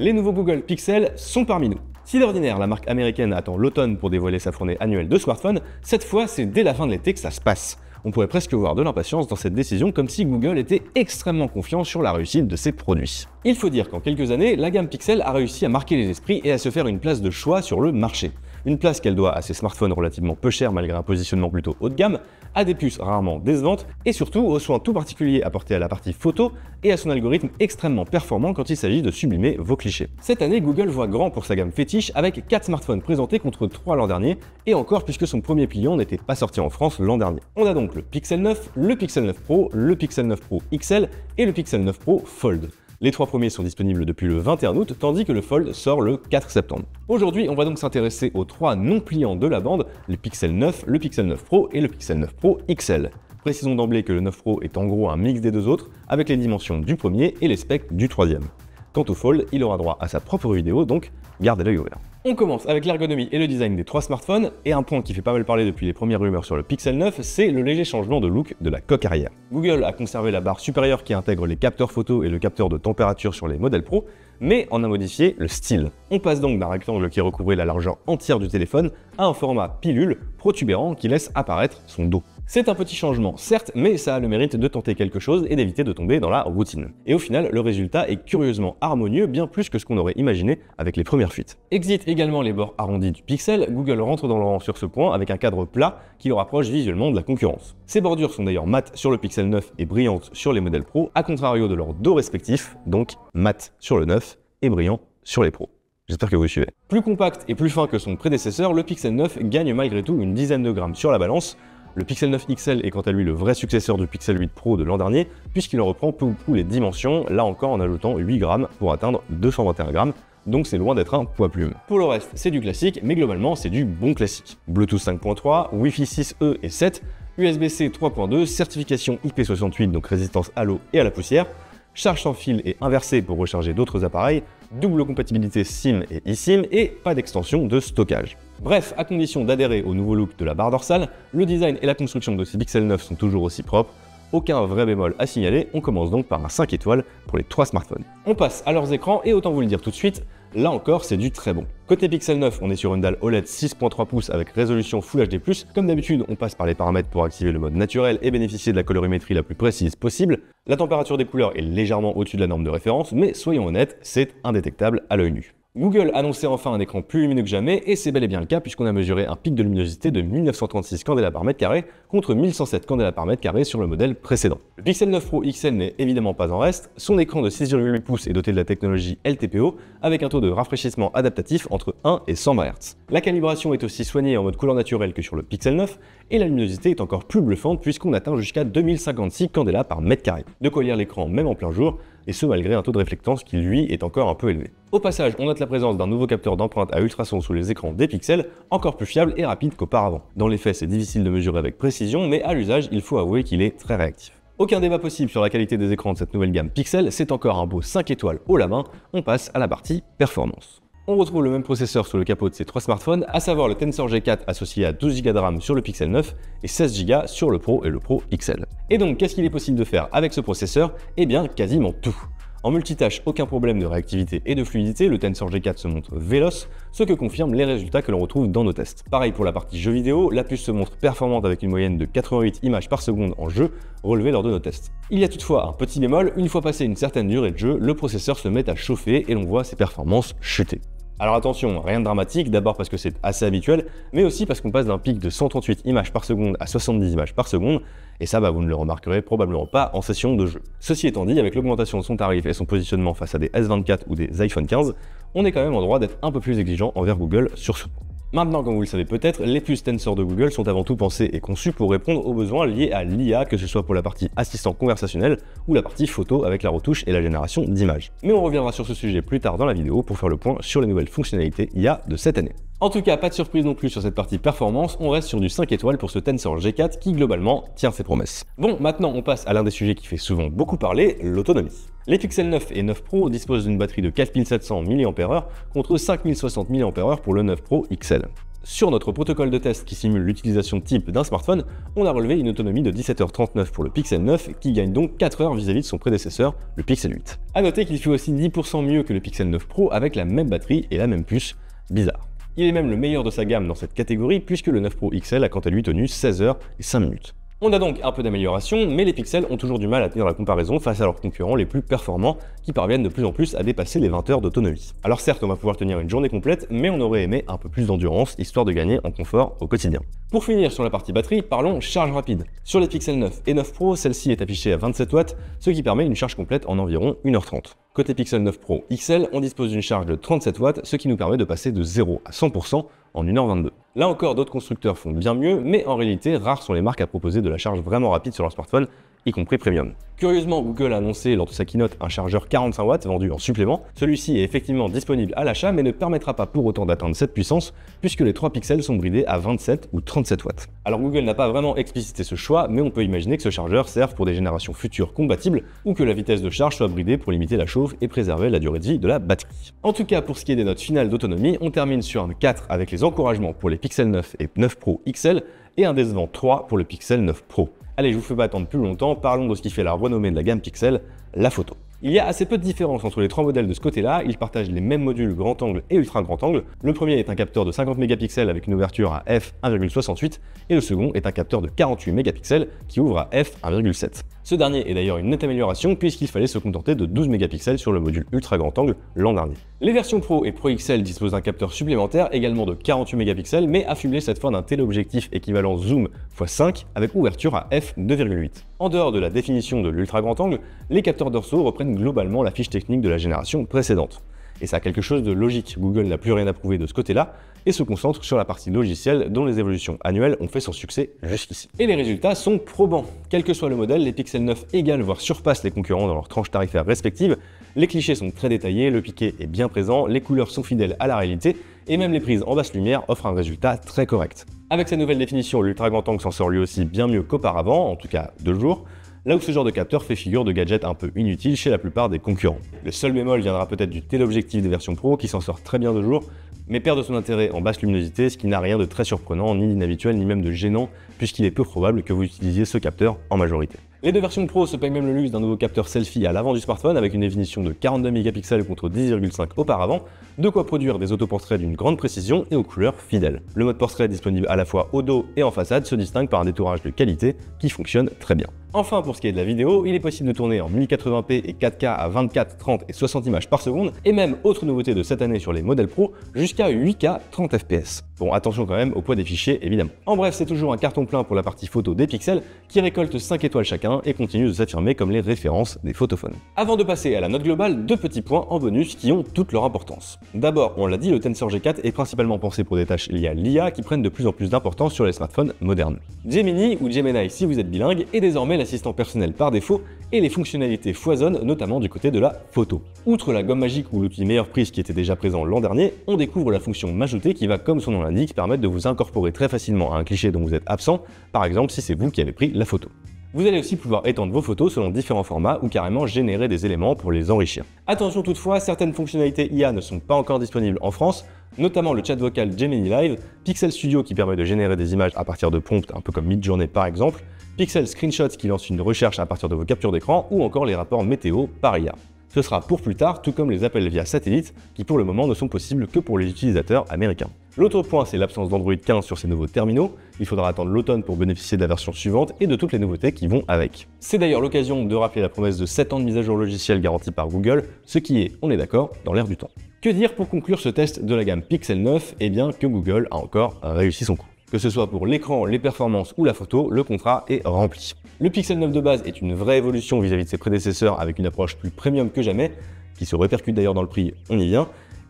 Les nouveaux Google Pixel sont parmi nous. Si d'ordinaire la marque américaine attend l'automne pour dévoiler sa fournée annuelle de smartphones, cette fois c'est dès la fin de l'été que ça se passe. On pourrait presque voir de l'impatience dans cette décision, comme si Google était extrêmement confiant sur la réussite de ses produits. Il faut dire qu'en quelques années, la gamme Pixel a réussi à marquer les esprits et à se faire une place de choix sur le marché. Une place qu'elle doit à ses smartphones relativement peu chers malgré un positionnement plutôt haut de gamme, à des puces rarement décevantes et surtout aux soins tout particuliers apportés à la partie photo et à son algorithme extrêmement performant quand il s'agit de sublimer vos clichés. Cette année, Google voit grand pour sa gamme fétiche avec 4 smartphones présentés contre 3 l'an dernier et encore puisque son premier client n'était pas sorti en France l'an dernier. On a donc le Pixel 9, le Pixel 9 Pro, le Pixel 9 Pro XL et le Pixel 9 Pro Fold. Les trois premiers sont disponibles depuis le 21 août, tandis que le Fold sort le 4 septembre. Aujourd'hui, on va donc s'intéresser aux trois non pliants de la bande, le Pixel 9, le Pixel 9 Pro et le Pixel 9 Pro XL. Précisons d'emblée que le 9 Pro est en gros un mix des deux autres, avec les dimensions du premier et les specs du troisième. Quant au Fold, il aura droit à sa propre vidéo, donc gardez l'œil ouvert. On commence avec l'ergonomie et le design des trois smartphones, et un point qui fait pas mal parler depuis les premières rumeurs sur le Pixel 9, c'est le léger changement de look de la coque arrière. Google a conservé la barre supérieure qui intègre les capteurs photo et le capteur de température sur les modèles Pro, mais en a modifié le style. On passe donc d'un rectangle qui recouvrait la largeur entière du téléphone à un format pilule protubérant qui laisse apparaître son dos. C'est un petit changement, certes, mais ça a le mérite de tenter quelque chose et d'éviter de tomber dans la routine. Et au final, le résultat est curieusement harmonieux, bien plus que ce qu'on aurait imaginé avec les premières fuites. Exit également les bords arrondis du pixel, Google rentre dans le rang sur ce point avec un cadre plat qui le rapproche visuellement de la concurrence. Ces bordures sont d'ailleurs mates sur le Pixel 9 et brillantes sur les modèles Pro, à contrario de leurs dos respectifs, donc mat sur le 9 et brillant sur les Pro. J'espère que vous suivez. Plus compact et plus fin que son prédécesseur, le Pixel 9 gagne malgré tout une dizaine de grammes sur la balance, le Pixel 9 XL est quant à lui le vrai successeur du Pixel 8 Pro de l'an dernier, puisqu'il en reprend peu ou prou les dimensions, là encore en ajoutant 8 grammes pour atteindre 221 grammes, donc c'est loin d'être un poids plume. Pour le reste, c'est du classique, mais globalement, c'est du bon classique. Bluetooth 5.3, Wi-Fi 6E et 7, USB-C 3.2, certification IP68, donc résistance à l'eau et à la poussière, charge sans fil et inversée pour recharger d'autres appareils, double compatibilité SIM et eSIM, et pas d'extension de stockage. Bref, à condition d'adhérer au nouveau look de la barre dorsale, le design et la construction de ces Pixel 9 sont toujours aussi propres, aucun vrai bémol à signaler, on commence donc par un 5 étoiles pour les trois smartphones. On passe à leurs écrans et autant vous le dire tout de suite, là encore c'est du très bon. Côté Pixel 9, on est sur une dalle OLED 6.3 pouces avec résolution Full HD+. Comme d'habitude, on passe par les paramètres pour activer le mode naturel et bénéficier de la colorimétrie la plus précise possible. La température des couleurs est légèrement au-dessus de la norme de référence, mais soyons honnêtes, c'est indétectable à l'œil nu. Google annonçait enfin un écran plus lumineux que jamais, et c'est bel et bien le cas puisqu'on a mesuré un pic de luminosité de 1936 candélas par mètre carré contre 1107 candela par mètre carré sur le modèle précédent. Le Pixel 9 Pro XL n'est évidemment pas en reste, son écran de 6,8 pouces est doté de la technologie LTPO avec un taux de rafraîchissement adaptatif entre 1 et 100 MHz. La calibration est aussi soignée en mode couleur naturelle que sur le Pixel 9, et la luminosité est encore plus bluffante puisqu'on atteint jusqu'à 2056 candélas par mètre carré. De quoi lire l'écran même en plein jour, et ce malgré un taux de réflectance qui lui est encore un peu élevé. Au passage, on note la présence d'un nouveau capteur d'empreinte à ultrasons sous les écrans des pixels, encore plus fiable et rapide qu'auparavant. Dans les faits, c'est difficile de mesurer avec précision, mais à l'usage, il faut avouer qu'il est très réactif. Aucun débat possible sur la qualité des écrans de cette nouvelle gamme Pixel, c'est encore un beau 5 étoiles haut la main, on passe à la partie performance on retrouve le même processeur sous le capot de ces trois smartphones, à savoir le Tensor G4 associé à 12 Go de RAM sur le Pixel 9 et 16 Go sur le Pro et le Pro XL. Et donc, qu'est-ce qu'il est possible de faire avec ce processeur Eh bien, quasiment tout. En multitâche, aucun problème de réactivité et de fluidité, le Tensor G4 se montre véloce, ce que confirment les résultats que l'on retrouve dans nos tests. Pareil pour la partie jeu vidéo, la puce se montre performante avec une moyenne de 88 images par seconde en jeu, relevée lors de nos tests. Il y a toutefois un petit bémol, une fois passé une certaine durée de jeu, le processeur se met à chauffer et l'on voit ses performances chuter. Alors attention, rien de dramatique, d'abord parce que c'est assez habituel, mais aussi parce qu'on passe d'un pic de 138 images par seconde à 70 images par seconde, et ça bah, vous ne le remarquerez probablement pas en session de jeu. Ceci étant dit, avec l'augmentation de son tarif et son positionnement face à des S24 ou des iPhone 15, on est quand même en droit d'être un peu plus exigeant envers Google sur ce point. Maintenant, comme vous le savez peut-être, les puces Tensor de Google sont avant tout pensées et conçues pour répondre aux besoins liés à l'IA, que ce soit pour la partie assistant conversationnel ou la partie photo avec la retouche et la génération d'images. Mais on reviendra sur ce sujet plus tard dans la vidéo pour faire le point sur les nouvelles fonctionnalités IA de cette année. En tout cas, pas de surprise non plus sur cette partie performance, on reste sur du 5 étoiles pour ce Tensor G4 qui globalement tient ses promesses. Bon, maintenant on passe à l'un des sujets qui fait souvent beaucoup parler, l'autonomie. Les Pixel 9 et 9 Pro disposent d'une batterie de 4700 mAh contre 5060 mAh pour le 9 Pro XL. Sur notre protocole de test qui simule l'utilisation type d'un smartphone, on a relevé une autonomie de 17h39 pour le Pixel 9 qui gagne donc 4 heures vis-à-vis de son prédécesseur, le Pixel 8. A noter qu'il fut aussi 10% mieux que le Pixel 9 Pro avec la même batterie et la même puce, bizarre. Il est même le meilleur de sa gamme dans cette catégorie puisque le 9 Pro XL a quant à lui tenu 16 h 5 minutes. On a donc un peu d'amélioration, mais les pixels ont toujours du mal à tenir la comparaison face à leurs concurrents les plus performants qui parviennent de plus en plus à dépasser les 20 heures d'autonomie. Alors certes, on va pouvoir tenir une journée complète, mais on aurait aimé un peu plus d'endurance histoire de gagner en confort au quotidien. Pour finir sur la partie batterie, parlons charge rapide. Sur les Pixel 9 et 9 Pro, celle-ci est affichée à 27 watts, ce qui permet une charge complète en environ 1h30. Côté Pixel 9 Pro XL, on dispose d'une charge de 37 watts, ce qui nous permet de passer de 0 à 100% en 1h22. Là encore, d'autres constructeurs font bien mieux, mais en réalité, rares sont les marques à proposer de la charge vraiment rapide sur leur smartphone, y compris premium. Curieusement, Google a annoncé lors de sa keynote un chargeur 45 watts vendu en supplément. Celui-ci est effectivement disponible à l'achat mais ne permettra pas pour autant d'atteindre cette puissance puisque les 3 pixels sont bridés à 27 ou 37 watts. Alors Google n'a pas vraiment explicité ce choix mais on peut imaginer que ce chargeur serve pour des générations futures compatibles ou que la vitesse de charge soit bridée pour limiter la chauffe et préserver la durée de vie de la batterie. En tout cas, pour ce qui est des notes finales d'autonomie, on termine sur un 4 avec les encouragements pour les Pixel 9 et 9 Pro XL et un décevant 3 pour le Pixel 9 Pro. Allez, je vous fais pas attendre plus longtemps, parlons de ce qui fait la renommée de la gamme Pixel, la photo. Il y a assez peu de différence entre les trois modèles de ce côté-là, ils partagent les mêmes modules grand angle et ultra grand angle. Le premier est un capteur de 50 mégapixels avec une ouverture à f1,68 et le second est un capteur de 48 mégapixels qui ouvre à f1,7. Ce dernier est d'ailleurs une nette amélioration puisqu'il fallait se contenter de 12 mégapixels sur le module ultra grand angle l'an dernier. Les versions Pro et Pro XL disposent d'un capteur supplémentaire également de 48 mégapixels mais affublé cette fois d'un téléobjectif équivalent zoom x5 avec ouverture à f2,8. En dehors de la définition de l'ultra grand angle, les capteurs dorsaux reprennent globalement la fiche technique de la génération précédente. Et ça a quelque chose de logique. Google n'a plus rien à prouver de ce côté-là et se concentre sur la partie logicielle dont les évolutions annuelles ont fait son succès jusqu'ici. Et les résultats sont probants. Quel que soit le modèle, les Pixel 9 égalent voire surpassent les concurrents dans leurs tranches tarifaires respectives. Les clichés sont très détaillés, le piqué est bien présent, les couleurs sont fidèles à la réalité et même les prises en basse lumière offrent un résultat très correct. Avec sa nouvelle définition, l'ultra grand s'en sort lui aussi bien mieux qu'auparavant, en tout cas de jour, là où ce genre de capteur fait figure de gadget un peu inutile chez la plupart des concurrents. Le seul bémol viendra peut-être du téléobjectif des versions Pro qui s'en sort très bien de jour, mais perd de son intérêt en basse luminosité, ce qui n'a rien de très surprenant, ni d'inhabituel, ni même de gênant, puisqu'il est peu probable que vous utilisiez ce capteur en majorité. Les deux versions Pro se payent même le luxe d'un nouveau capteur selfie à l'avant du smartphone avec une définition de 42 mégapixels contre 10,5 auparavant, de quoi produire des autoportraits d'une grande précision et aux couleurs fidèles. Le mode portrait disponible à la fois au dos et en façade se distingue par un détourage de qualité qui fonctionne très bien. Enfin, pour ce qui est de la vidéo, il est possible de tourner en 1080p et 4K à 24, 30 et 60 images par seconde, et même, autre nouveauté de cette année sur les modèles Pro, jusqu'à 8K 30 fps. Bon, attention quand même au poids des fichiers, évidemment. En bref, c'est toujours un carton plein pour la partie photo des pixels, qui récolte 5 étoiles chacun et continue de s'affirmer comme les références des photophones. Avant de passer à la note globale, deux petits points en bonus qui ont toute leur importance. D'abord, on l'a dit, le Tensor G4 est principalement pensé pour des tâches liées à l'IA qui prennent de plus en plus d'importance sur les smartphones modernes. Gemini ou Gemini si vous êtes bilingue est désormais l'assistant personnel par défaut et les fonctionnalités foisonnent notamment du côté de la photo. Outre la gomme magique ou l'outil meilleure prise qui était déjà présent l'an dernier, on découvre la fonction m'ajouter qui va comme son nom l'indique permettre de vous incorporer très facilement à un cliché dont vous êtes absent, par exemple si c'est vous qui avez pris la photo. Vous allez aussi pouvoir étendre vos photos selon différents formats ou carrément générer des éléments pour les enrichir. Attention toutefois, certaines fonctionnalités IA ne sont pas encore disponibles en France, notamment le chat vocal Gemini Live, Pixel Studio qui permet de générer des images à partir de prompts un peu comme Midjourney par exemple, Pixel Screenshots qui lance une recherche à partir de vos captures d'écran ou encore les rapports météo par IA. Ce sera pour plus tard, tout comme les appels via satellite, qui pour le moment ne sont possibles que pour les utilisateurs américains. L'autre point, c'est l'absence d'Android 15 sur ces nouveaux terminaux. Il faudra attendre l'automne pour bénéficier de la version suivante et de toutes les nouveautés qui vont avec. C'est d'ailleurs l'occasion de rappeler la promesse de 7 ans de mise à jour logicielle garantie par Google, ce qui est, on est d'accord, dans l'air du temps. Que dire pour conclure ce test de la gamme Pixel 9 Eh bien que Google a encore réussi son coup. Que ce soit pour l'écran, les performances ou la photo, le contrat est rempli. Le Pixel 9 de base est une vraie évolution vis-à-vis de ses prédécesseurs avec une approche plus premium que jamais, qui se répercute d'ailleurs dans le prix, on y vient,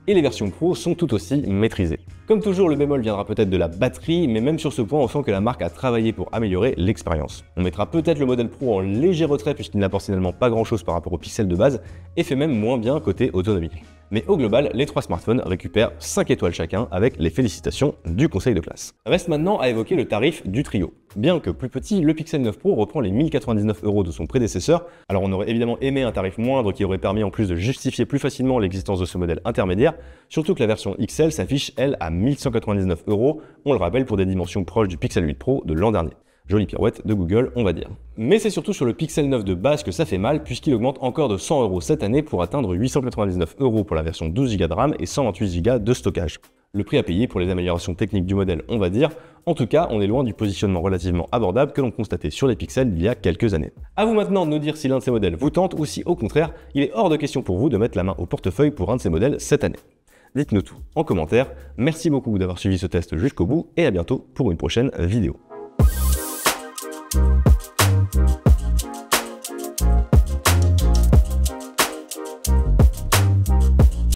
et les versions Pro sont tout aussi maîtrisées. Comme toujours, le bémol viendra peut-être de la batterie, mais même sur ce point, on sent que la marque a travaillé pour améliorer l'expérience. On mettra peut-être le modèle Pro en léger retrait puisqu'il n'apporte finalement pas grand-chose par rapport au Pixel de base, et fait même moins bien côté autonomie mais au global, les trois smartphones récupèrent 5 étoiles chacun avec les félicitations du conseil de classe. Reste maintenant à évoquer le tarif du trio. Bien que plus petit, le Pixel 9 Pro reprend les 1099 euros de son prédécesseur. Alors on aurait évidemment aimé un tarif moindre qui aurait permis en plus de justifier plus facilement l'existence de ce modèle intermédiaire, surtout que la version XL s'affiche elle à 1199 euros, on le rappelle pour des dimensions proches du Pixel 8 Pro de l'an dernier. Jolie pirouette de Google, on va dire. Mais c'est surtout sur le Pixel 9 de base que ça fait mal, puisqu'il augmente encore de 100 euros cette année pour atteindre 899 euros pour la version 12 Go de RAM et 128 Go de stockage. Le prix à payer pour les améliorations techniques du modèle, on va dire. En tout cas, on est loin du positionnement relativement abordable que l'on constatait sur les pixels il y a quelques années. À vous maintenant de nous dire si l'un de ces modèles vous tente ou si au contraire, il est hors de question pour vous de mettre la main au portefeuille pour un de ces modèles cette année. Dites-nous tout en commentaire. Merci beaucoup d'avoir suivi ce test jusqu'au bout et à bientôt pour une prochaine vidéo.